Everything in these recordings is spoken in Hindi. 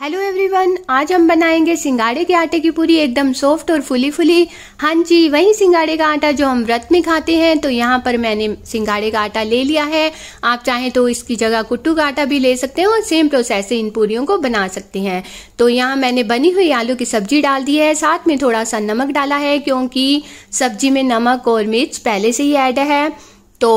हेलो एवरीवन आज हम बनाएंगे सिंगाड़े के आटे की पूरी एकदम सॉफ्ट और फुली फुली हाँ जी वही सिंगाड़े का आटा जो हम व्रत में खाते हैं तो यहाँ पर मैंने सिंगाड़े का आटा ले लिया है आप चाहें तो इसकी जगह कुट्टू का आटा भी ले सकते हैं और सेम प्रोसेस से इन पूरियों को बना सकते हैं तो यहाँ मैंने बनी हुई आलू की सब्जी डाल दी है साथ में थोड़ा सा नमक डाला है क्योंकि सब्जी में नमक और मिर्च पहले से ही ऐड है तो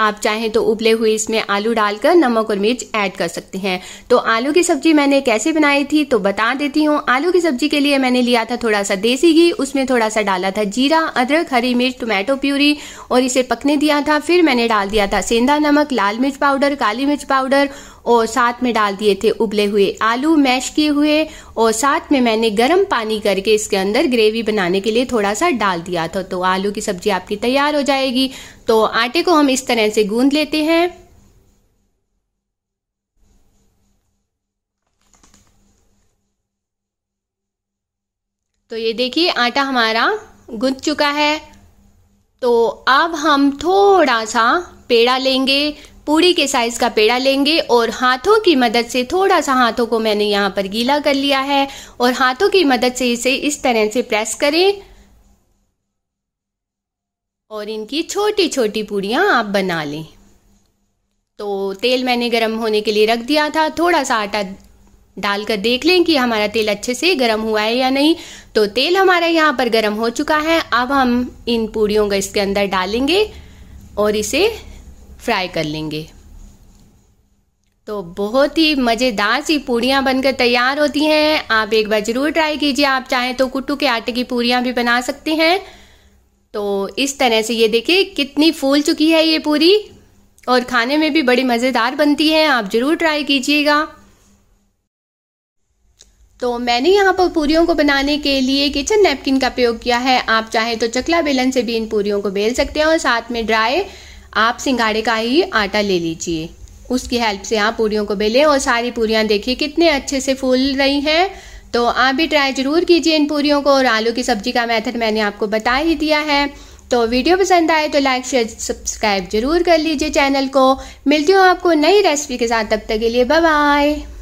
आप चाहें तो उबले हुए इसमें आलू डालकर नमक और मिर्च ऐड कर सकते हैं तो आलू की सब्जी मैंने कैसे बनाई थी तो बता देती हूँ आलू की सब्जी के लिए मैंने लिया था थोड़ा सा देसी घी उसमें थोड़ा सा डाला था जीरा अदरक हरी मिर्च टोमेटो प्यूरी और इसे पकने दिया था फिर मैंने डाल दिया था सेंधा नमक लाल मिर्च पाउडर काली मिर्च पाउडर और साथ में डाल दिए थे उबले हुए आलू मैश किए हुए और साथ में मैंने गर्म पानी करके इसके अंदर ग्रेवी बनाने के लिए थोड़ा सा डाल दिया था तो आलू की सब्जी आपकी तैयार हो जाएगी तो आटे को हम इस तरह से गूंद लेते हैं तो ये देखिए आटा हमारा गुंद चुका है तो अब हम थोड़ा सा पेड़ा लेंगे पूड़ी के साइज का पेड़ा लेंगे और हाथों की मदद से थोड़ा सा हाथों को मैंने यहाँ पर गीला कर लिया है और हाथों की मदद से इसे इस तरह से प्रेस करें और इनकी छोटी छोटी पूड़ियाँ आप बना लें तो तेल मैंने गर्म होने के लिए रख दिया था थोड़ा सा आटा डालकर देख लें कि हमारा तेल अच्छे से गर्म हुआ है या नहीं तो तेल हमारा यहाँ पर गर्म हो चुका है अब हम इन पूड़ियों को इसके अंदर डालेंगे और इसे फ्राई कर लेंगे तो बहुत ही मज़ेदार सी पूड़ियाँ बनकर तैयार होती हैं आप एक बार ज़रूर ट्राई कीजिए आप चाहें तो कुट्टू के आटे की पूड़ियाँ भी बना सकते हैं तो इस तरह से ये देखिए कितनी फूल चुकी है ये पूरी और खाने में भी बड़ी मज़ेदार बनती है आप ज़रूर ट्राई कीजिएगा तो मैंने यहाँ पर पूरियों को बनाने के लिए किचन नैपकिन का प्रयोग किया है आप चाहें तो चकला बेलन से भी इन पूरियों को बेल सकते हैं और साथ में ड्राई आप सिंगाड़े का ही आटा ले लीजिए उसकी हेल्प से आप पूरियों को बेलें और सारी पूरियाँ देखिए कितने अच्छे से फूल रही हैं तो आप भी ट्राई ज़रूर कीजिए इन पूरियों को और आलू की सब्जी का मेथड मैंने आपको बता ही दिया है तो वीडियो पसंद आए तो लाइक शेयर सब्सक्राइब जरूर कर लीजिए चैनल को मिलती हूँ आपको नई रेसिपी के साथ तब तक के लिए बाय